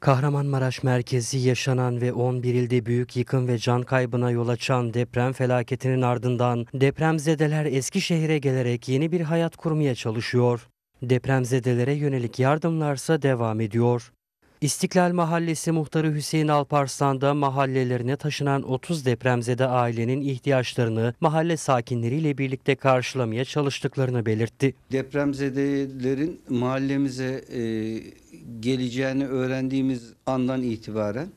Kahramanmaraş merkezi yaşanan ve 11 ilde büyük yıkım ve can kaybına yol açan deprem felaketinin ardından depremzedeler Eskişehir'e gelerek yeni bir hayat kurmaya çalışıyor. Depremzedelere yönelik yardımlarsa devam ediyor. İstiklal Mahallesi muhtarı Hüseyin Alparslan da mahallelerine taşınan 30 depremzede ailenin ihtiyaçlarını mahalle sakinleriyle birlikte karşılamaya çalıştıklarını belirtti. Depremzedelerin mahallemize e, geleceğini öğrendiğimiz andan itibaren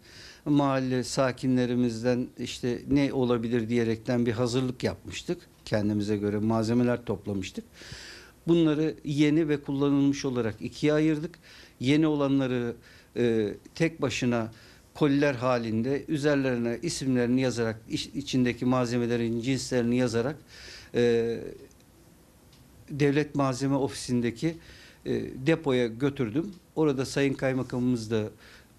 mahalle sakinlerimizden işte ne olabilir diyerekten bir hazırlık yapmıştık. Kendimize göre malzemeler toplamıştık. Bunları yeni ve kullanılmış olarak ikiye ayırdık. Yeni olanları e, tek başına koller halinde üzerlerine isimlerini yazarak iç, içindeki malzemelerin cinslerini yazarak e, devlet malzeme ofisindeki e, depoya götürdüm. Orada sayın kaymakamımız da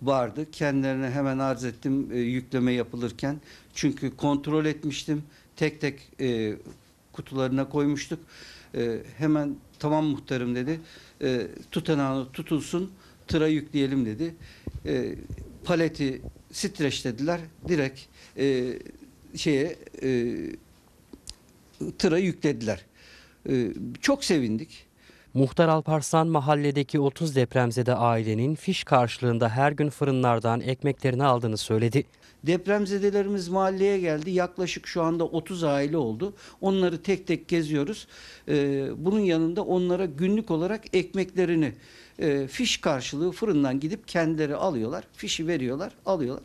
vardı. Kendilerine hemen arz ettim e, yükleme yapılırken. Çünkü kontrol etmiştim. Tek tek e, kutularına koymuştuk. E, hemen tamam muhtarım dedi. E, tutanağını tutulsun tıra yükleyelim dedi. E, paleti streçlediler. Direkt e, şeye e, tıra yüklediler. E, çok sevindik. Muhtar Alparslan mahalledeki 30 depremzede ailenin fiş karşılığında her gün fırınlardan ekmeklerini aldığını söyledi. Depremzedelerimiz mahalleye geldi. Yaklaşık şu anda 30 aile oldu. Onları tek tek geziyoruz. Ee, bunun yanında onlara günlük olarak ekmeklerini e, fiş karşılığı fırından gidip kendileri alıyorlar. Fişi veriyorlar, alıyorlar.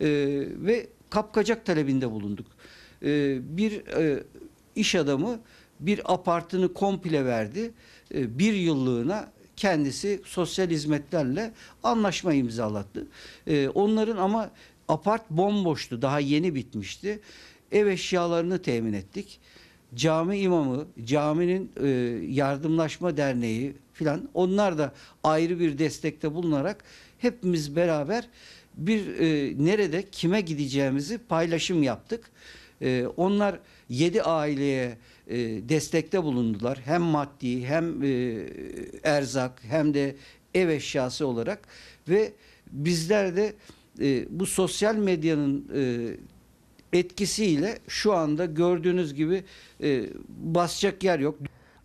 Ee, ve kapkacak talebinde bulunduk. Ee, bir e, iş adamı bir apartını komple verdi. Ee, bir yıllığına kendisi sosyal hizmetlerle anlaşma imzalattı. Ee, onların ama apart bomboştu. Daha yeni bitmişti. Ev eşyalarını temin ettik. Cami imamı, caminin e, yardımlaşma derneği filan onlar da ayrı bir destekte bulunarak hepimiz beraber bir e, nerede kime gideceğimizi paylaşım yaptık. E, onlar yedi aileye e, destekte bulundular. Hem maddi hem e, erzak hem de ev eşyası olarak ve bizler de e, bu sosyal medyanın e, etkisiyle şu anda gördüğünüz gibi e, basacak yer yok.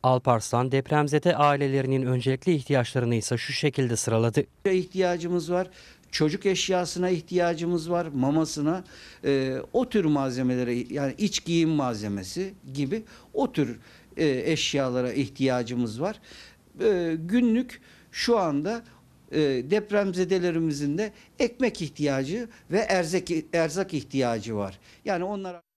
Alparslan depremzede ailelerinin öncelikli ihtiyaçlarını ise şu şekilde sıraladı. İhtiyacımız var çocuk eşyasına ihtiyacımız var, mamasına, e, o tür malzemelere yani iç giyim malzemesi gibi o tür e, eşyalara ihtiyacımız var. E, günlük şu anda e, depremzedelerimizin de ekmek ihtiyacı ve erzek erzak ihtiyacı var. Yani onlara